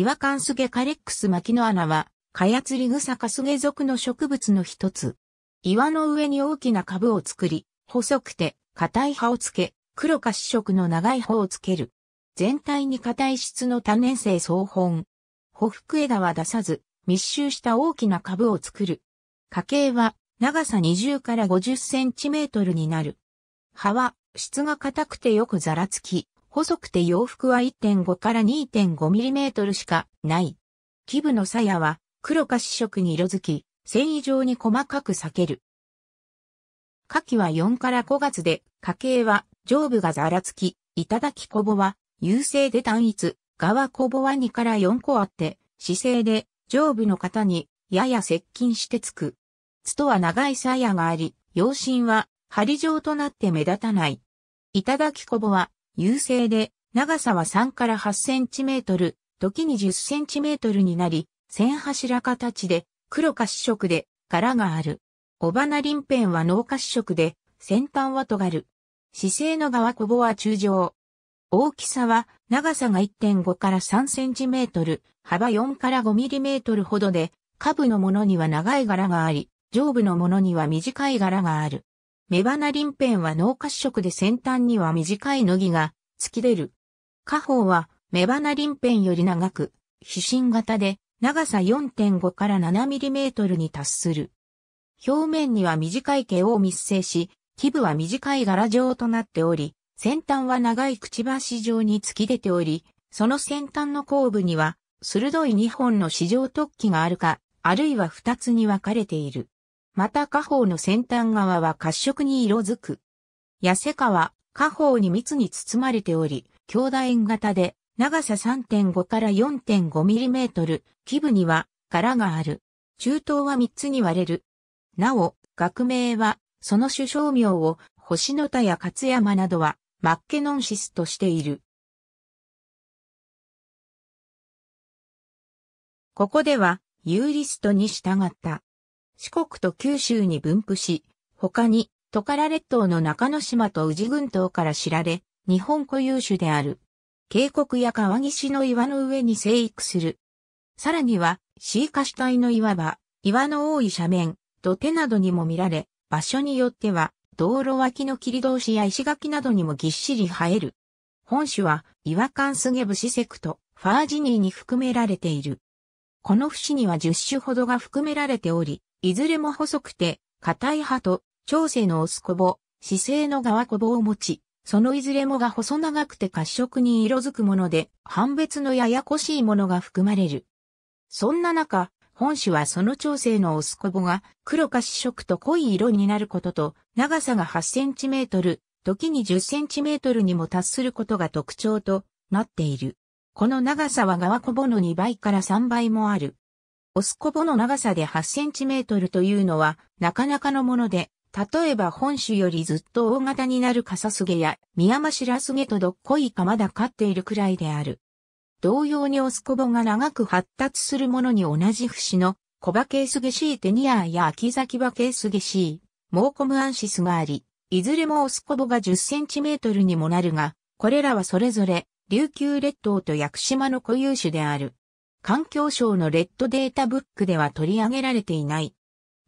岩間スゲカレックス牧の穴は、カヤツリグサカスゲ属の植物の一つ。岩の上に大きな株を作り、細くて硬い葉をつけ、黒か紫色の長い葉をつける。全体に硬い質の多年生草本。ほふ枝は出さず、密集した大きな株を作る。花茎は長さ20から50センチメートルになる。葉は質が硬くてよくざらつき、細くて洋服は1.5から2.5ミリメートルしかない。基部の鞘は黒か四色に色づき、繊維状に細かく裂ける。夏季は4から5月で、家計は上部がざらつき、頂きこぼは優勢で単一、側こぼは2から4個あって、姿勢で上部の方にやや接近してつく。つとは長い鞘があり、養身は針状となって目立たない。頂きこぼは優勢で、長さは3から8センチメートル、時に10センチメートルになり、線柱形で、黒か主色で、柄がある。尾花鱗片は農家主色で、先端は尖る。姿勢の側こぼは中上。大きさは長さが1.5から3センチメートル、幅4から5ミリメートルほどで、下部のものには長い柄があり、上部のものには短い柄がある。メバナ林辺は脳褐色で先端には短いのぎが突き出る。下方はメバナ林辺より長く、皮疹型で長さ4.5から7ミリメートルに達する。表面には短い毛を密生し、基部は短い柄状となっており、先端は長いくちばし状に突き出ており、その先端の後部には、鋭い2本の四条突起があるか、あるいは2つに分かれている。また下方の先端側は褐色に色づく。痩せ皮、は下方に密に包まれており、兄弟円型で長さ3.5から4.5ミリメートル、基部には柄がある。中東は3つに割れる。なお、学名は、その首相名を星の田や勝山などはマッケノンシスとしている。ここでは、ユーリストに従った四国と九州に分布し、他にトカラ列島の中之島と宇治群島から知られ、日本固有種である。渓谷や川岸の岩の上に生育する。さらには、シーカシ体の岩場、岩の多い斜面、土手などにも見られ、場所によっては、道路脇の切り通しや石垣などにもぎっしり生える。本種は、岩間スゲブシセクト、ファージニーに含められている。この節には10種ほどが含められており、いずれも細くて、硬い歯と、長生のオスコボ、姿勢の側コボを持ち、そのいずれもが細長くて褐色に色づくもので、判別のややこしいものが含まれる。そんな中、本種はその長生のオスコボが黒褐色と濃い色になることと、長さが8センチメートル、時に10センチメートルにも達することが特徴となっている。この長さは側コボの2倍から3倍もある。オスコボの長さで8センチメートルというのはなかなかのもので、例えば本種よりずっと大型になるカサスゲやミヤマシラスゲとどっこいかまだ飼っているくらいである。同様にオスコボが長く発達するものに同じ節のコバケースゲシーテニアーや秋崎バケースゲシー、モーコムアンシスがあり、いずれもオスコボが10センチメートルにもなるが、これらはそれぞれ琉球列島と屋久島の固有種である。環境省のレッドデータブックでは取り上げられていない。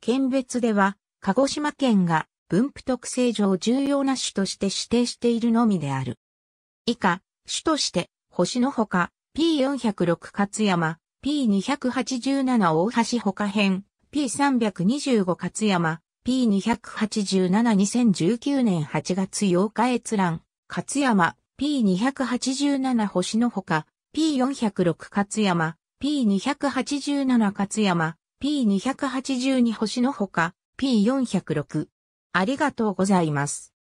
県別では、鹿児島県が分布特性上重要な種として指定しているのみである。以下、種として、星のほか、P406 勝山、P287 大橋ほか編、P325 勝山、P2872019 年8月8日閲覧、勝山、P287 星のほか、P406 勝山、P287 勝山、P282 星のほか、P406。ありがとうございます。